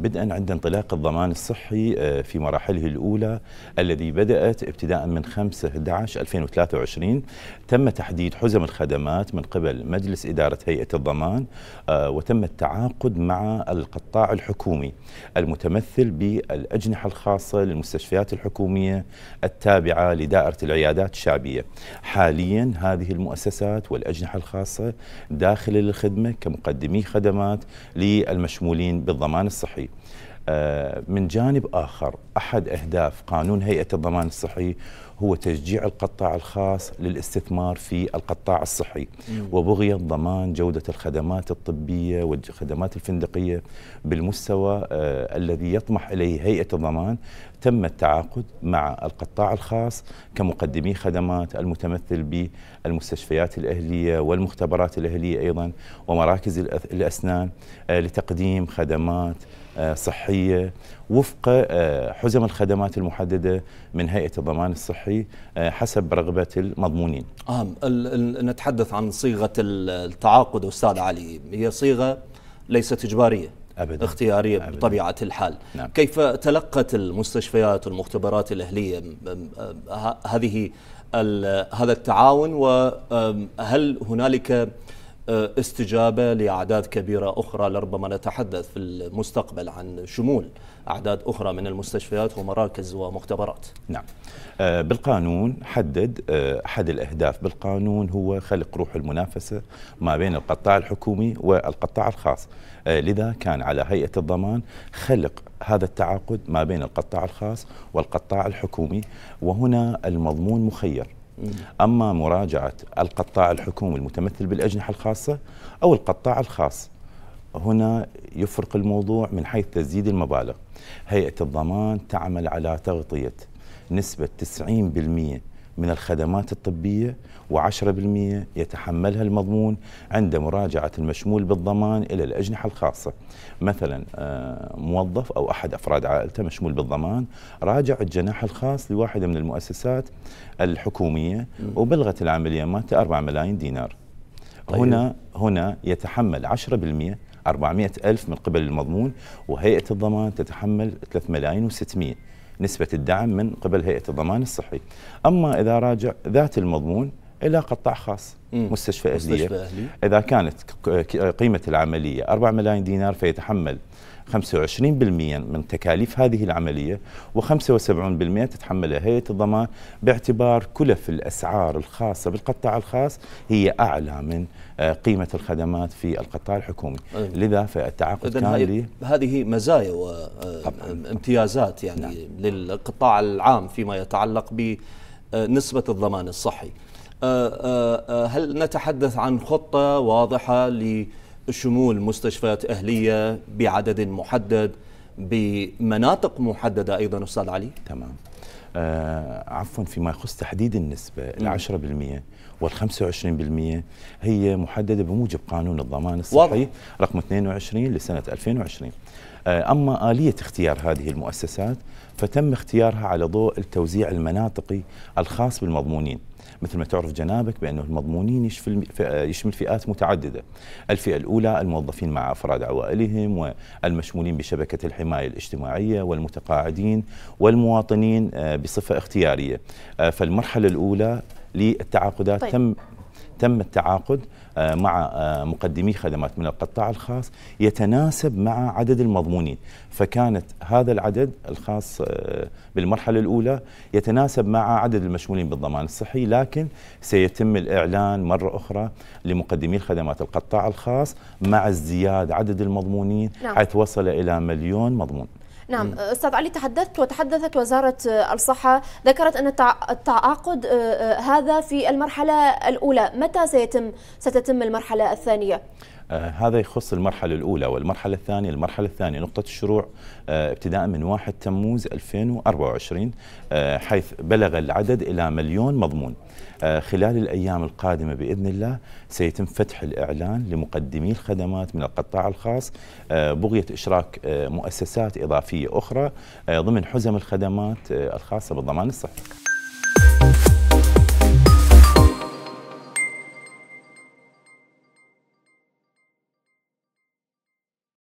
بدءا عند انطلاق الضمان الصحي آه، في مراحله الأولى الذي بدأت ابتداء من 5/11/2023 تم تحديد حزم الخدمات من قبل مجلس إدارة هيئة الضمان آه، وتم التعاقد مع القطاع الحكومي المتمثل بالأجنحة الخاصة للمستشفيات الحكومية التابعة لدائرة العيادات الشعبية حاليا هذه المؤسسات والأجنحة الخاصة داخل الخدمة كمقدمي خدمات للمشمولين بالضمان الصحي آه، من جانب آخر أحد أهداف قانون هيئة الضمان الصحي هو تشجيع القطاع الخاص للاستثمار في القطاع الصحي وبغية ضمان جودة الخدمات الطبية والخدمات الفندقية بالمستوى آه، الذي يطمح إليه هيئة الضمان تم التعاقد مع القطاع الخاص كمقدمي خدمات المتمثل بالمستشفيات الأهلية والمختبرات الأهلية أيضا ومراكز الأسنان آه، لتقديم خدمات آه، صحية وفق آه، حزم الخدمات المحدده من هيئه الضمان الصحي آه، حسب رغبه المضمونين. آه نتحدث عن صيغه التعاقد استاذ علي هي صيغه ليست اجباريه أبدا اختيارية أبداً بطبيعة الحال نعم. كيف تلقت المستشفيات والمختبرات الأهلية آه، هذه هذا التعاون وهل هنالك آه، استجابة لأعداد كبيرة أخرى لربما نتحدث في المستقبل عن شمول أعداد أخرى من المستشفيات ومراكز ومختبرات نعم آه، بالقانون حدد آه، أحد الأهداف بالقانون هو خلق روح المنافسة ما بين القطاع الحكومي والقطاع الخاص لذا كان على هيئة الضمان خلق هذا التعاقد ما بين القطاع الخاص والقطاع الحكومي وهنا المضمون مخير أما مراجعة القطاع الحكومي المتمثل بالأجنحة الخاصة أو القطاع الخاص هنا يفرق الموضوع من حيث تسديد المبالغ هيئة الضمان تعمل على تغطية نسبة 90% من الخدمات الطبية و10% يتحملها المضمون عند مراجعة المشمول بالضمان إلى الأجنحة الخاصة مثلا آه، موظف أو أحد أفراد عائلته مشمول بالضمان راجع الجناح الخاص لواحدة من المؤسسات الحكومية وبلغت العملية مالته 4 ملايين دينار طيب. هنا هنا يتحمل 10% 400 ألف من قبل المضمون وهيئة الضمان تتحمل 3 ملايين و600 نسبة الدعم من قبل هيئة الضمان الصحي أما إذا راجع ذات المضمون الى قطاع خاص مم. مستشفى اهليه مستشفى اذا كانت قيمه العمليه 4 ملايين دينار فيتحمل 25% من تكاليف هذه العملية و75% تتحملها هيئة الضمان باعتبار كلف الأسعار الخاصة بالقطاع الخاص هي أعلى من آه، قيمة الخدمات في القطاع الحكومي أيوة. لذا فالتعاقد كان لي هذه مزايا وامتيازات آه، يعني نعم. للقطاع العام فيما يتعلق بنسبة الضمان الصحي آه، آه، آه، هل نتحدث عن خطة واضحة لشمول مستشفيات أهلية بعدد محدد بمناطق محددة أيضا أستاذ علي؟ تمام آه عفوا فيما يخص تحديد النسبة نعم. العشرة بالمئة وال 25% هي محددة بموجب قانون الضمان الصحي واضح. رقم 22 لسنة 2020 آه، أما آلية اختيار هذه المؤسسات فتم اختيارها على ضوء التوزيع المناطقي الخاص بالمضمونين مثل ما تعرف جنابك بأنه المضمونين يشمل, آه، يشمل فئات متعددة الفئة الأولى الموظفين مع أفراد عوائلهم والمشمولين بشبكة الحماية الاجتماعية والمتقاعدين والمواطنين آه، بصفة اختيارية فالمرحلة الأولى للتعاقدات طيب. تم تم التعاقد آه، مع آه، مقدمي خدمات من القطاع الخاص يتناسب مع عدد المضمونين فكانت هذا العدد الخاص آه، بالمرحلة الأولى يتناسب مع عدد المشمولين بالضمان الصحي لكن سيتم الإعلان مرة أخرى لمقدمي الخدمات القطاع الخاص مع ازدياد عدد المضمونين نعم. حيث وصل إلى مليون مضمون نعم أه، أستاذ علي تحدثت وتحدثت وزارة أه، الصحة ذكرت أن التعاقد أه، هذا في المرحلة الأولى متى سيتم ستتم المرحلة الثانية آه، هذا يخص المرحلة الأولى والمرحلة الثانية المرحلة الثانية نقطة الشروع آه، ابتداء من 1 تموز 2024 آه، حيث بلغ العدد إلى مليون مضمون خلال الأيام القادمة بإذن الله سيتم فتح الإعلان لمقدمي الخدمات من القطاع الخاص بغية إشراك مؤسسات إضافية أخرى ضمن حزم الخدمات الخاصة بالضمان الصحي